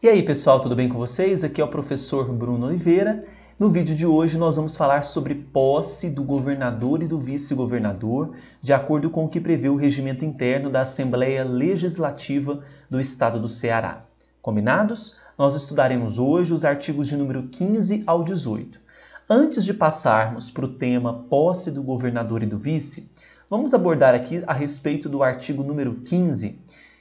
E aí pessoal, tudo bem com vocês? Aqui é o professor Bruno Oliveira. No vídeo de hoje nós vamos falar sobre posse do governador e do vice-governador, de acordo com o que prevê o regimento interno da Assembleia Legislativa do Estado do Ceará. Combinados? Nós estudaremos hoje os artigos de número 15 ao 18. Antes de passarmos para o tema posse do governador e do vice, vamos abordar aqui a respeito do artigo número 15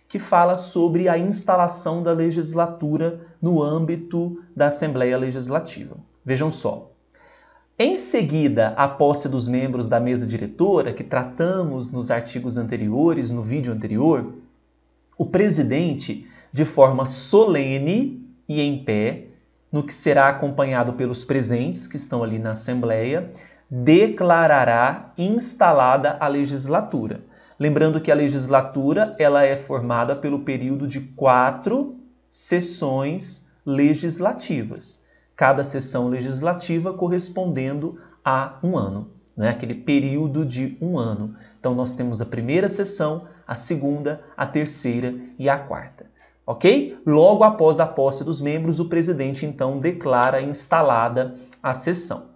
que fala sobre a instalação da legislatura no âmbito da Assembleia Legislativa. Vejam só. Em seguida, a posse dos membros da mesa diretora, que tratamos nos artigos anteriores, no vídeo anterior, o presidente, de forma solene e em pé, no que será acompanhado pelos presentes que estão ali na Assembleia, declarará instalada a legislatura. Lembrando que a legislatura ela é formada pelo período de quatro sessões legislativas, cada sessão legislativa correspondendo a um ano, né? aquele período de um ano. Então, nós temos a primeira sessão, a segunda, a terceira e a quarta. Ok? Logo após a posse dos membros, o presidente então declara instalada a sessão.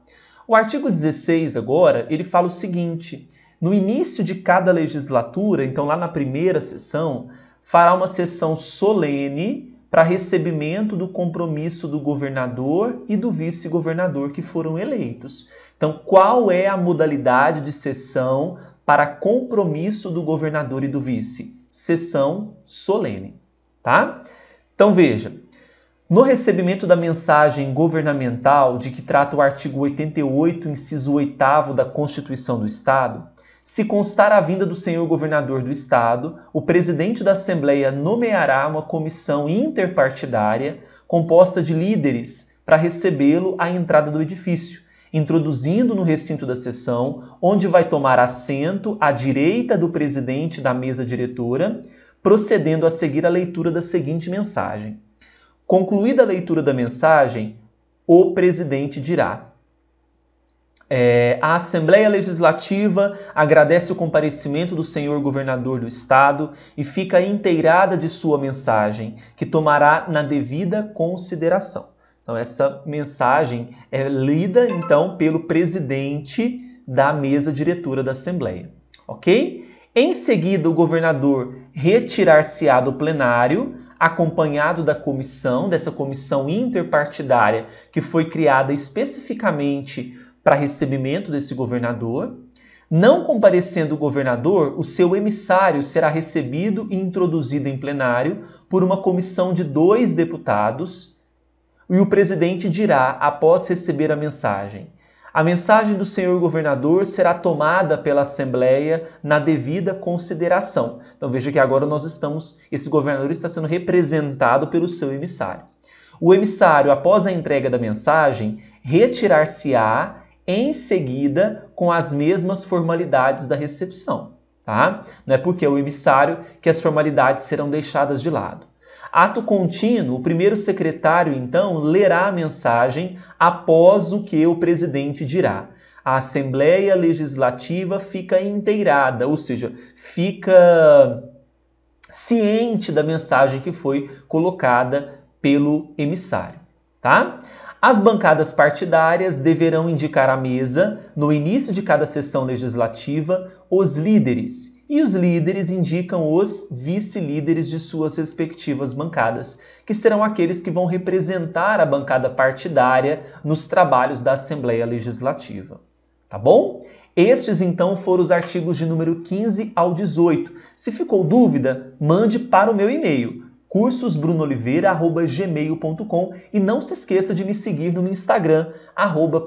O artigo 16 agora, ele fala o seguinte, no início de cada legislatura, então lá na primeira sessão, fará uma sessão solene para recebimento do compromisso do governador e do vice-governador que foram eleitos. Então, qual é a modalidade de sessão para compromisso do governador e do vice? Sessão solene, tá? Então veja, no recebimento da mensagem governamental de que trata o artigo 88, inciso 8 da Constituição do Estado, se constar a vinda do senhor governador do estado, o presidente da Assembleia nomeará uma comissão interpartidária composta de líderes para recebê-lo à entrada do edifício, introduzindo no recinto da sessão, onde vai tomar assento à direita do presidente da mesa diretora, procedendo a seguir a leitura da seguinte mensagem. Concluída a leitura da mensagem, o presidente dirá: é, a Assembleia Legislativa agradece o comparecimento do senhor governador do estado e fica inteirada de sua mensagem, que tomará na devida consideração. Então, essa mensagem é lida, então, pelo presidente da mesa diretora da Assembleia, ok? Em seguida, o governador retirar-se-á do plenário, acompanhado da comissão, dessa comissão interpartidária que foi criada especificamente para recebimento desse governador. Não comparecendo o governador, o seu emissário será recebido e introduzido em plenário por uma comissão de dois deputados, e o presidente dirá, após receber a mensagem: A mensagem do senhor governador será tomada pela Assembleia na devida consideração. Então veja que agora nós estamos, esse governador está sendo representado pelo seu emissário. O emissário, após a entrega da mensagem, retirar-se-á em seguida com as mesmas formalidades da recepção. Tá? Não é porque é o emissário que as formalidades serão deixadas de lado. Ato contínuo, o primeiro secretário, então, lerá a mensagem após o que o presidente dirá. A Assembleia Legislativa fica inteirada, ou seja, fica ciente da mensagem que foi colocada pelo emissário, tá? As bancadas partidárias deverão indicar à mesa, no início de cada sessão legislativa, os líderes, e os líderes indicam os vice-líderes de suas respectivas bancadas, que serão aqueles que vão representar a bancada partidária nos trabalhos da Assembleia Legislativa. Tá bom? Estes então foram os artigos de número 15 ao 18. Se ficou dúvida, mande para o meu e-mail cursosbrunoliveira.gmail.com e não se esqueça de me seguir no Instagram, arroba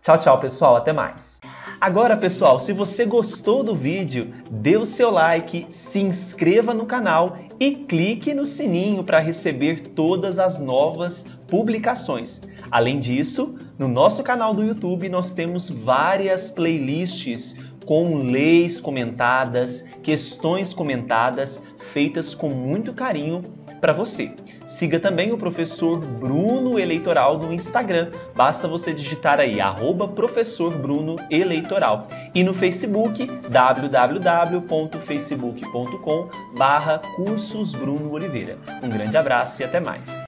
Tchau, tchau, pessoal. Até mais. Agora, pessoal, se você gostou do vídeo, dê o seu like, se inscreva no canal e clique no sininho para receber todas as novas publicações. Além disso, no nosso canal do YouTube nós temos várias playlists com leis comentadas, questões comentadas, feitas com muito carinho para você. Siga também o professor Bruno Eleitoral no Instagram. Basta você digitar aí arroba professor Bruno Eleitoral. E no Facebook, www.facebook.com barra cursos Bruno Oliveira. Um grande abraço e até mais.